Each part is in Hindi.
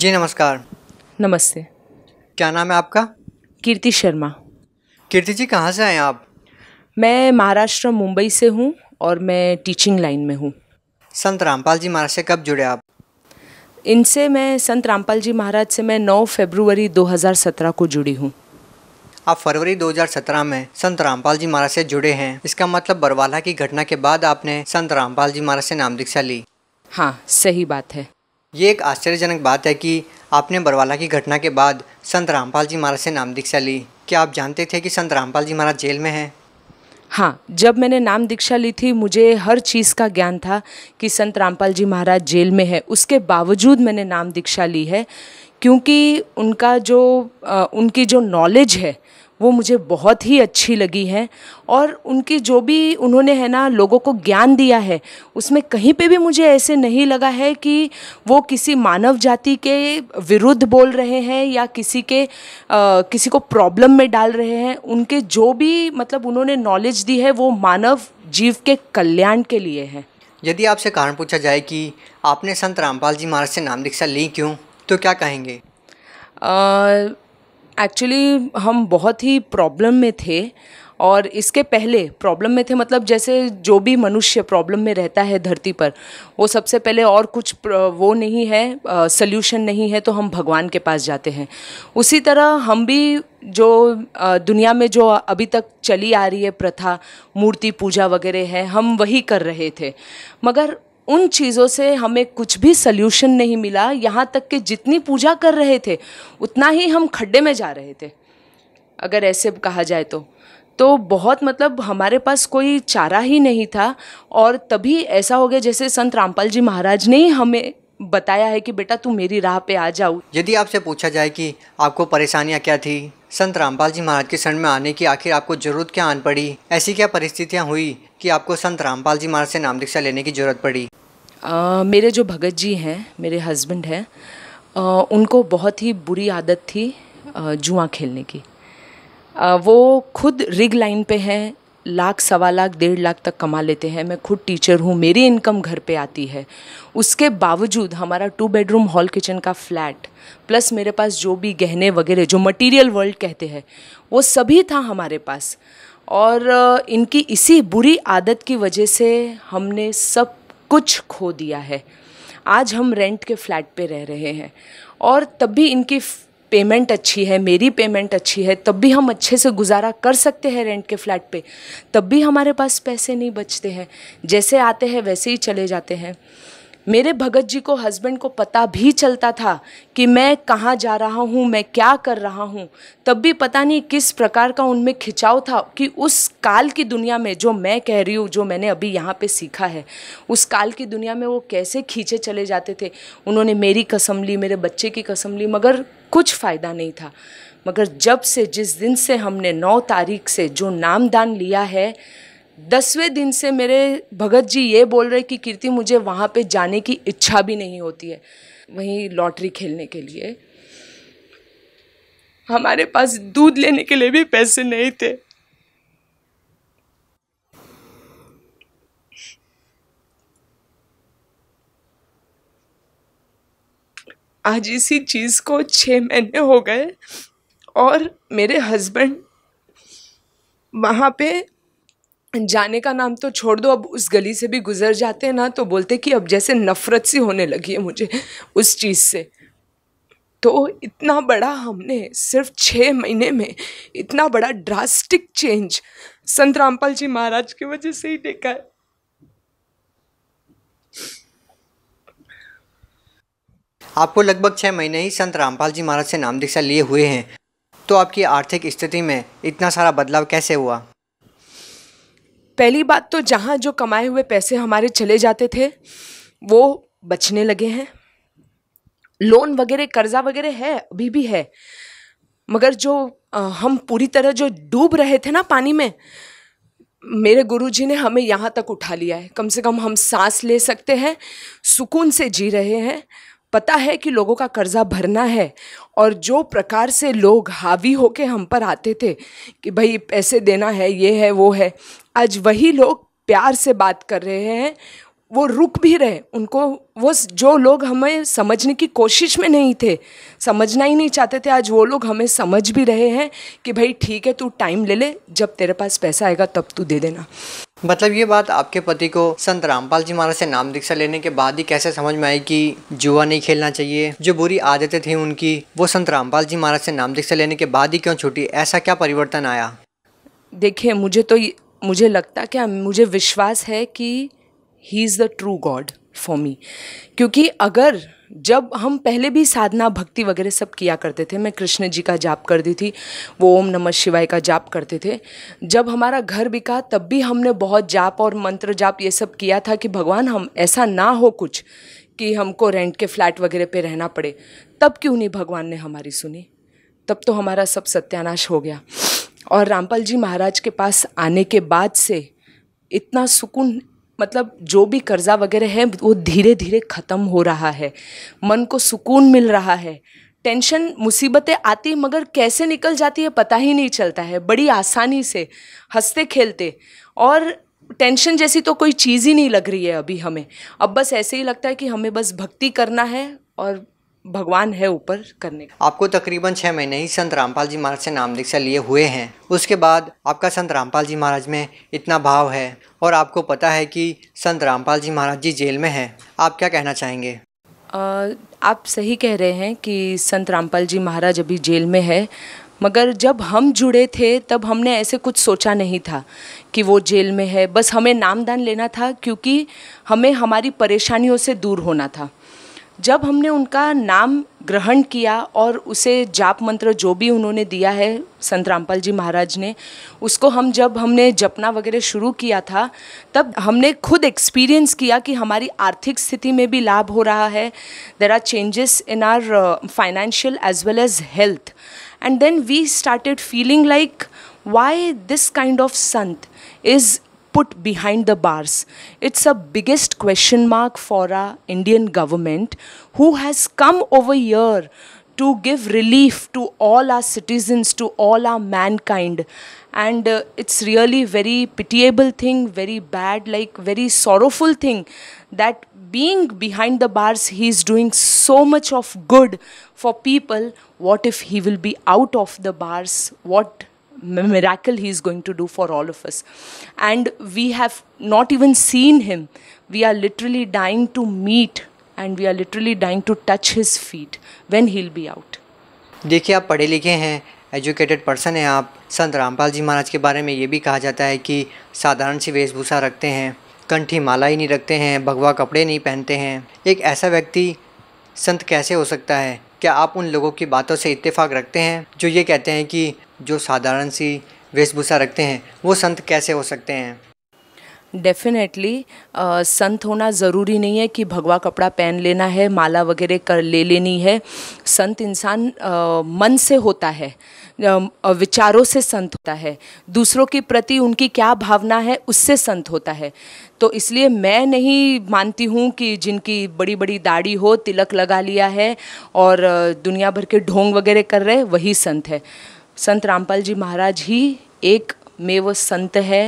जी नमस्कार नमस्ते क्या नाम है आपका कीर्ति शर्मा कीर्ति जी कहाँ से आए आप मैं महाराष्ट्र मुंबई से हूँ और मैं टीचिंग लाइन में हूँ संत रामपाल जी महाराज से कब जुड़े आप इनसे मैं संत रामपाल जी महाराज से मैं 9 फरवरी 2017 को जुड़ी हूँ आप फरवरी 2017 में संत रामपाल जी महाराज से जुड़े हैं इसका मतलब बरवाला की घटना के बाद आपने संत रामपाल जी महाराज से नाम दीक्षा ली हाँ सही बात है ये एक आश्चर्यजनक बात है कि आपने बरवाला की घटना के बाद संत रामपाल जी महाराज से नाम दीक्षा ली क्या आप जानते थे कि संत रामपाल जी महाराज जेल में हैं हाँ जब मैंने नाम दीक्षा ली थी मुझे हर चीज़ का ज्ञान था कि संत रामपाल जी महाराज जेल में है उसके बावजूद मैंने नाम दीक्षा ली है क्योंकि उनका जो आ, उनकी जो नॉलेज है वो मुझे बहुत ही अच्छी लगी है और उनकी जो भी उन्होंने है ना लोगों को ज्ञान दिया है उसमें कहीं पे भी मुझे ऐसे नहीं लगा है कि वो किसी मानव जाति के विरुद्ध बोल रहे हैं या किसी के आ, किसी को प्रॉब्लम में डाल रहे हैं उनके जो भी मतलब उन्होंने नॉलेज दी है वो मानव जीव के कल्याण के लिए है यदि आपसे कारण पूछा जाए कि आपने संत रामपाल जी महाराज से नाम दीक्षा ली क्यों तो क्या कहेंगे आ, एक्चुअली हम बहुत ही प्रॉब्लम में थे और इसके पहले प्रॉब्लम में थे मतलब जैसे जो भी मनुष्य प्रॉब्लम में रहता है धरती पर वो सबसे पहले और कुछ वो नहीं है सल्यूशन नहीं है तो हम भगवान के पास जाते हैं उसी तरह हम भी जो दुनिया में जो अभी तक चली आ रही है प्रथा मूर्ति पूजा वगैरह है हम वही कर रहे थे मगर उन चीज़ों से हमें कुछ भी सल्यूशन नहीं मिला यहाँ तक कि जितनी पूजा कर रहे थे उतना ही हम खड्डे में जा रहे थे अगर ऐसे कहा जाए तो तो बहुत मतलब हमारे पास कोई चारा ही नहीं था और तभी ऐसा हो गया जैसे संत रामपाल जी महाराज ने हमें बताया है कि बेटा तू मेरी राह पे आ जाओ यदि आपसे पूछा जाए कि आपको परेशानियाँ क्या थी संत रामपाल जी महाराज के शरण में आने की आखिर आपको जरूरत क्या आन पड़ी ऐसी क्या परिस्थितियाँ हुई कि आपको संत रामपाल जी महाराज से नाम दीक्षा लेने की जरूरत पड़ी आ, मेरे जो भगत जी हैं मेरे हस्बैंड हैं उनको बहुत ही बुरी आदत थी जुआ खेलने की आ, वो खुद रिग लाइन पे हैं लाख सवा लाख डेढ़ लाख तक कमा लेते हैं मैं खुद टीचर हूँ मेरी इनकम घर पे आती है उसके बावजूद हमारा टू बेडरूम हॉल किचन का फ्लैट प्लस मेरे पास जो भी गहने वगैरह जो मटेरियल वर्ल्ड कहते हैं वो सभी था हमारे पास और इनकी इसी बुरी आदत की वजह से हमने सब कुछ खो दिया है आज हम रेंट के फ्लैट पे रह रहे हैं और तब भी इनकी पेमेंट अच्छी है मेरी पेमेंट अच्छी है तब भी हम अच्छे से गुजारा कर सकते हैं रेंट के फ्लैट पे तब भी हमारे पास पैसे नहीं बचते हैं जैसे आते हैं वैसे ही चले जाते हैं मेरे भगत जी को हस्बैंड को पता भी चलता था कि मैं कहाँ जा रहा हूँ मैं क्या कर रहा हूँ तब भी पता नहीं किस प्रकार का उनमें खिंचाव था कि उस काल की दुनिया में जो मैं कह रही हूँ जो मैंने अभी यहाँ पे सीखा है उस काल की दुनिया में वो कैसे खींचे चले जाते थे उन्होंने मेरी कसम ली मेरे बच्चे की कसम ली मगर कुछ फ़ायदा नहीं था मगर जब से जिस दिन से हमने नौ तारीख से जो नामदान लिया है दसवें दिन से मेरे भगत जी ये बोल रहे कि कीर्ति मुझे वहाँ पे जाने की इच्छा भी नहीं होती है वहीं लॉटरी खेलने के लिए हमारे पास दूध लेने के लिए भी पैसे नहीं थे आज इसी चीज़ को छ महीने हो गए और मेरे हस्बैंड वहाँ पे जाने का नाम तो छोड़ दो अब उस गली से भी गुजर जाते हैं ना तो बोलते कि अब जैसे नफ़रत सी होने लगी है मुझे उस चीज़ से तो इतना बड़ा हमने सिर्फ छः महीने में इतना बड़ा ड्रास्टिक चेंज संत रामपाल जी महाराज की वजह से ही देखा है आपको लगभग छः महीने ही संत रामपाल जी महाराज से नाम दीक्षा लिए हुए हैं तो आपकी आर्थिक स्थिति में इतना सारा बदलाव कैसे हुआ पहली बात तो जहाँ जो कमाए हुए पैसे हमारे चले जाते थे वो बचने लगे हैं लोन वगैरह कर्जा वगैरह है अभी भी है मगर जो आ, हम पूरी तरह जो डूब रहे थे ना पानी में मेरे गुरुजी ने हमें यहाँ तक उठा लिया है कम से कम हम सांस ले सकते हैं सुकून से जी रहे हैं पता है कि लोगों का कर्ज़ा भरना है और जो प्रकार से लोग हावी होके हम पर आते थे कि भाई पैसे देना है ये है वो है आज वही लोग प्यार से बात कर रहे हैं वो रुक भी रहे उनको वो जो लोग हमें समझने की कोशिश में नहीं थे समझना ही नहीं चाहते थे आज वो लोग हमें समझ भी रहे हैं कि भाई ठीक है तू टाइम ले ले जब तेरे पास पैसा आएगा तब तू दे देना मतलब ये बात आपके पति को संत रामपाल जी महाराज से नाम दीक्षा लेने के बाद ही कैसे समझ में आई कि जुआ नहीं खेलना चाहिए जो बुरी आदतें थी उनकी वो संत रामपाल जी महाराज से नाम दीक्षा लेने के बाद ही क्यों छूटी ऐसा क्या परिवर्तन आया देखिए मुझे तो मुझे लगता क्या मुझे विश्वास है कि he is the true God for me क्योंकि अगर जब हम पहले भी साधना भक्ति वगैरह सब किया करते थे मैं कृष्ण जी का जाप करती थी वो ओम नमः शिवाय का जाप करते थे जब हमारा घर बिका तब भी हमने बहुत जाप और मंत्र जाप ये सब किया था कि भगवान हम ऐसा ना हो कुछ कि हमको रेंट के फ्लैट वगैरह पे रहना पड़े तब क्यों नहीं भगवान ने हमारी सुनी तब तो हमारा सब सत्यानाश हो गया और रामपाल जी महाराज के पास आने के बाद से इतना सुकून मतलब जो भी कर्ज़ा वगैरह है वो धीरे धीरे ख़त्म हो रहा है मन को सुकून मिल रहा है टेंशन मुसीबतें आती मगर कैसे निकल जाती है पता ही नहीं चलता है बड़ी आसानी से हंसते खेलते और टेंशन जैसी तो कोई चीज़ ही नहीं लग रही है अभी हमें अब बस ऐसे ही लगता है कि हमें बस भक्ति करना है और भगवान है ऊपर करने का आपको तकरीबन छः महीने ही संत रामपाल जी महाराज से नाम दीक्षा लिए हुए हैं उसके बाद आपका संत रामपाल जी महाराज में इतना भाव है और आपको पता है कि संत रामपाल जी महाराज जी जेल में हैं आप क्या कहना चाहेंगे आप सही कह रहे हैं कि संत रामपाल जी महाराज अभी जेल में है मगर जब हम जुड़े थे तब हमने ऐसे कुछ सोचा नहीं था कि वो जेल में है बस हमें नामदान लेना था क्योंकि हमें हमारी परेशानियों से दूर होना था जब हमने उनका नाम ग्रहण किया और उसे जाप मंत्र जो भी उन्होंने दिया है संत रामपाल जी महाराज ने उसको हम जब हमने जपना वगैरह शुरू किया था तब हमने खुद एक्सपीरियंस किया कि हमारी आर्थिक स्थिति में भी लाभ हो रहा है there are changes in our financial as well as health and then we started feeling like why this kind of sant is put behind the bars. It's a biggest question mark for our Indian government who has come over here to give relief to all our citizens, to all our mankind. And uh, it's really very pitiable thing, very bad, like very sorrowful thing that being behind the bars, he is doing so much of good for people. What if he will be out of the bars? What miracle he is going to do for all of us. And we have not even seen him. We are literally dying to meet and we are literally dying to touch his feet when he'll be out. देखिए आप पढ़े लिखे हैं एजुकेटेड पर्सन हैं आप संत रामपाल जी महाराज के बारे में ये भी कहा जाता है कि साधारण सी वेशभूषा रखते हैं कंठी माला ही नहीं रखते हैं भगवा कपड़े नहीं पहनते हैं एक ऐसा व्यक्ति संत कैसे हो सकता है क्या आप उन लोगों की बातों से इत्तेफाक रखते हैं जो ये कहते हैं कि जो साधारण सी वेशभूषा रखते हैं वो संत कैसे हो सकते हैं डेफिनेटली uh, संत होना ज़रूरी नहीं है कि भगवा कपड़ा पहन लेना है माला वगैरह कर ले लेनी है संत इंसान uh, मन से होता है uh, विचारों से संत होता है दूसरों के प्रति उनकी क्या भावना है उससे संत होता है तो इसलिए मैं नहीं मानती हूँ कि जिनकी बड़ी बड़ी दाढ़ी हो तिलक लगा लिया है और दुनिया भर के ढोंग वगैरह कर रहे वही संत है संत रामपाल जी महाराज ही एक में वो संत है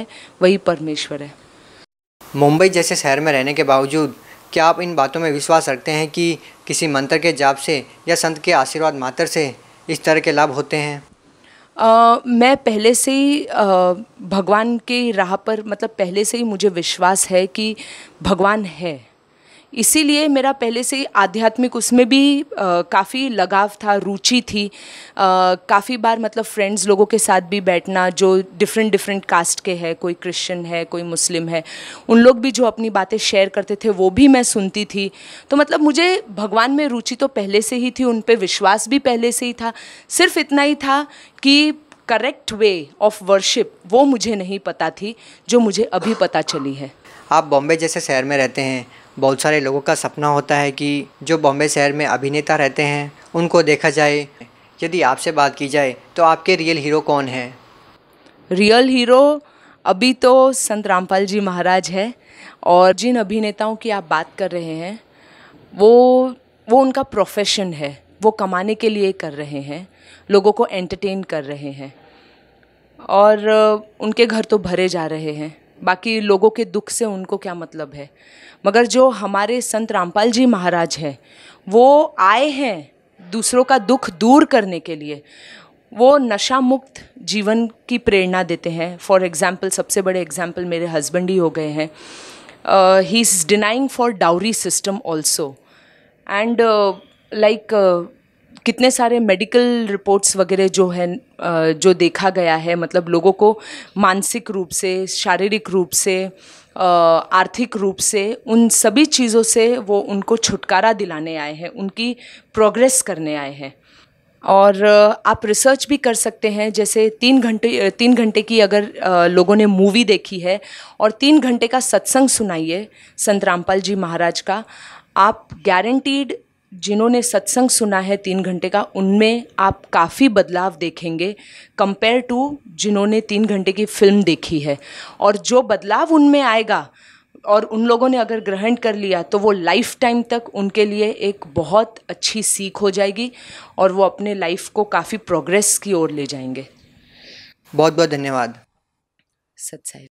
वही परमेश्वर है मुंबई जैसे शहर में रहने के बावजूद क्या आप इन बातों में विश्वास रखते हैं कि किसी मंत्र के जाप से या संत के आशीर्वाद मात्र से इस तरह के लाभ होते हैं Uh, मैं पहले से ही uh, भगवान की राह पर मतलब पहले से ही मुझे विश्वास है कि भगवान है इसीलिए मेरा पहले से आध्यात्मिक उसमें भी काफ़ी लगाव था रुचि थी काफ़ी बार मतलब फ्रेंड्स लोगों के साथ भी बैठना जो डिफरेंट डिफरेंट कास्ट के हैं कोई क्रिश्चियन है कोई मुस्लिम है उन लोग भी जो अपनी बातें शेयर करते थे वो भी मैं सुनती थी तो मतलब मुझे भगवान में रुचि तो पहले से ही थी उन पर विश्वास भी पहले से ही था सिर्फ इतना ही था कि करेक्ट वे ऑफ वर्शिप वो मुझे नहीं पता थी जो मुझे अभी पता चली है आप बॉम्बे जैसे शहर में रहते हैं बहुत सारे लोगों का सपना होता है कि जो बॉम्बे शहर में अभिनेता रहते हैं उनको देखा जाए यदि आपसे बात की जाए तो आपके रियल हीरो कौन हैं रियल हीरो अभी तो संत रामपाल जी महाराज है और जिन अभिनेताओं की आप बात कर रहे हैं वो वो उनका प्रोफेशन है वो कमाने के लिए कर रहे हैं लोगों को एंटरटेन कर रहे हैं और उनके घर तो भरे जा रहे हैं बाकी लोगों के दुख से उनको क्या मतलब है मगर जो हमारे संत रामपाल जी महाराज हैं वो आए हैं दूसरों का दुख दूर करने के लिए वो नशा मुक्त जीवन की प्रेरणा देते हैं फॉर एग्ज़ाम्पल सबसे बड़े एग्ज़ाम्पल मेरे हस्बैंड ही हो गए हैं he is denying for dowry system also and like कितने सारे मेडिकल रिपोर्ट्स वगैरह जो है जो देखा गया है मतलब लोगों को मानसिक रूप से शारीरिक रूप से आर्थिक रूप से उन सभी चीज़ों से वो उनको छुटकारा दिलाने आए हैं उनकी प्रोग्रेस करने आए हैं और आप रिसर्च भी कर सकते हैं जैसे तीन घंटे तीन घंटे की अगर लोगों ने मूवी देखी है और तीन घंटे का सत्संग सुनाइए संत रामपाल जी महाराज का आप गारंटीड जिन्होंने सत्संग सुना है तीन घंटे का उनमें आप काफ़ी बदलाव देखेंगे कंपेयर टू जिन्होंने तीन घंटे की फिल्म देखी है और जो बदलाव उनमें आएगा और उन लोगों ने अगर ग्रहण कर लिया तो वो लाइफ टाइम तक उनके लिए एक बहुत अच्छी सीख हो जाएगी और वो अपने लाइफ को काफ़ी प्रोग्रेस की ओर ले जाएंगे बहुत बहुत धन्यवाद सच